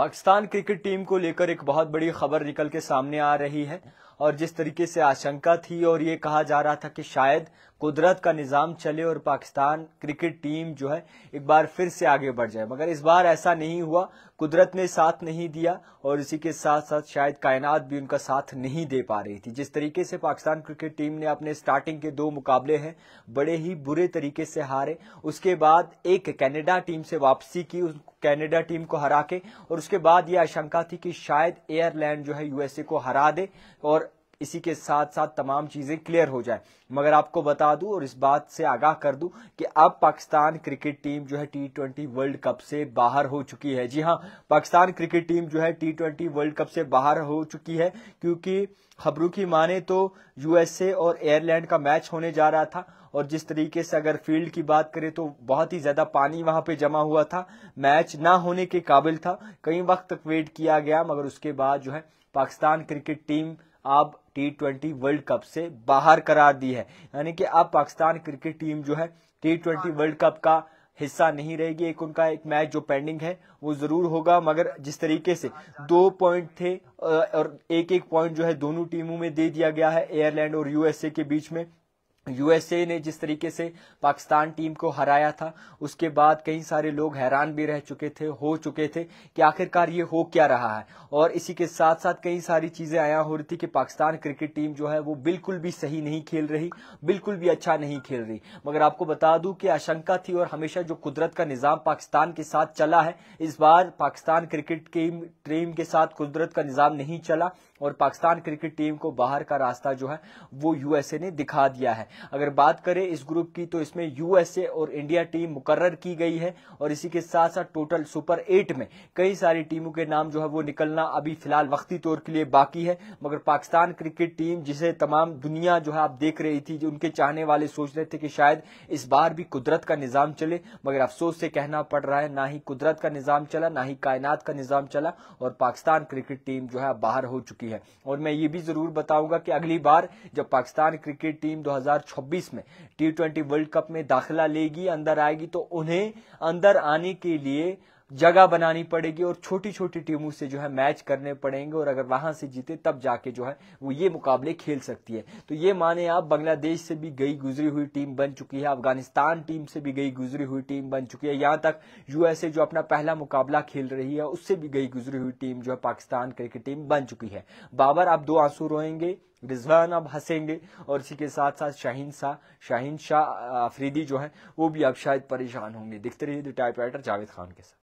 Pakistan cricket team को लेकर एक बहुत बड़ी खबर निकल के सामने आ रही है और जिस तरीके से आशंका थी और ये कहा जा रहा था कि शायद कुदरत का निज़ाम चले और पाकिस्तान क्रिकेट टीम जो है एक बार फिर से आगे बढ़ जाए मगर इस बार ऐसा नहीं हुआ कुदरत ने साथ नहीं दिया और इसी के साथ साथ शायद कायनात भी उनका साथ नहीं दे पा रही थी जिस तरीके से पाकिस्तान क्रिकेट टीम ने अपने स्टार्टिंग के दो मुकाबले हैं बड़े ही बुरे तरीके से हारे उसके बाद एक कैनेडा टीम से वापसी की उस कैनेडा टीम को हरा के और उसके बाद ये आशंका थी कि शायद एयरलैंड जो है यूएसए को हरा दे और इसी के साथ साथ तमाम चीज़ें क्लियर हो जाए मगर आपको बता दूं और इस बात से आगाह कर दूं कि अब पाकिस्तान क्रिकेट टीम जो है टी ट्वेंटी वर्ल्ड कप से बाहर हो चुकी है जी हाँ पाकिस्तान क्रिकेट टीम जो है टी ट्वेंटी वर्ल्ड कप से बाहर हो चुकी है क्योंकि खबरों की माने तो यूएसए और एयरलैंड का मैच होने जा रहा था और जिस तरीके से अगर फील्ड की बात करें तो बहुत ही ज्यादा पानी वहां पे जमा हुआ था मैच ना होने के काबिल था कई वक्त तक वेट किया गया मगर उसके बाद जो है पाकिस्तान क्रिकेट टीम अब टी ट्वेंटी वर्ल्ड कप से बाहर करार दी है यानी कि अब पाकिस्तान क्रिकेट टीम जो है टी ट्वेंटी वर्ल्ड कप का हिस्सा नहीं रहेगी एक उनका एक मैच जो पेंडिंग है वो जरूर होगा मगर जिस तरीके से हाँ, हाँ। दो पॉइंट थे और एक एक पॉइंट जो है दोनों टीमों में दे दिया गया है एयरलैंड और यूएसए के बीच में यूएसए ने जिस तरीके से पाकिस्तान टीम को हराया था उसके बाद कई सारे लोग हैरान भी रह चुके थे हो चुके थे कि आखिरकार ये हो क्या रहा है और इसी के साथ साथ कई सारी चीज़ें आया हो रही थी कि पाकिस्तान क्रिकेट टीम जो है वो बिल्कुल भी सही नहीं खेल रही बिल्कुल भी अच्छा नहीं खेल रही मगर आपको बता दूं कि आशंका थी और हमेशा जो कुदरत का निज़ाम पाकिस्तान के साथ चला है इस बार पाकिस्तान क्रिकेट टीम टीम के साथ कुदरत का निज़ाम नहीं चला और पाकिस्तान क्रिकेट टीम को बाहर का रास्ता जो है वो यूएसए ने दिखा दिया है अगर बात करें इस ग्रुप की तो इसमें यूएसए और इंडिया टीम मुकर्र की गई है और इसी के साथ साथ टोटल सुपर एट में कई सारी टीमों के नाम जो है वो निकलना अभी फिलहाल वक्ती तौर के लिए बाकी है मगर पाकिस्तान क्रिकेट टीम जिसे तमाम दुनिया जो है आप देख रही थी उनके चाहने वाले सोच रहे थे कि शायद इस बार भी कुदरत का निज़ाम चले मगर अफसोस से कहना पड़ रहा है ना ही कुदरत का निज़ाम चला ना ही कायनात का निज़ाम चला और पाकिस्तान क्रिकेट टीम जो है बाहर हो चुकी है और मैं ये भी जरूर बताऊंगा कि अगली बार जब पाकिस्तान क्रिकेट टीम 2026 में टी ट्वेंटी वर्ल्ड कप में दाखिला लेगी अंदर आएगी तो उन्हें अंदर आने के लिए जगह बनानी पड़ेगी और छोटी छोटी टीमों से जो है मैच करने पड़ेंगे और अगर वहां से जीते तब जाके जो है वो ये मुकाबले खेल सकती है तो ये माने आप बांग्लादेश से भी गई गुजरी हुई टीम बन चुकी है अफगानिस्तान टीम से भी गई गुजरी हुई टीम बन चुकी है यहां तक यूएसए जो अपना पहला मुकाबला खेल रही है उससे भी गई गुजरी हुई टीम जो है पाकिस्तान क्रिकेट टीम बन चुकी है बाबर आप दो आंसू रोएंगे रिजवान अब हंसेंगे और इसी के साथ साथ शाहीन शाह शाहीन शाह आफरीदी जो है वो भी अब शायद परेशान होंगे दिखते रहिए द राइटर जावेद खान के साथ